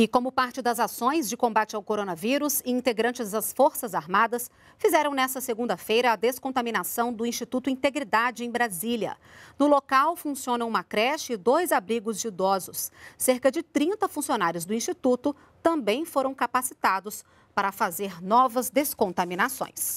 E como parte das ações de combate ao coronavírus, integrantes das Forças Armadas fizeram nesta segunda-feira a descontaminação do Instituto Integridade em Brasília. No local funcionam uma creche e dois abrigos de idosos. Cerca de 30 funcionários do instituto também foram capacitados para fazer novas descontaminações.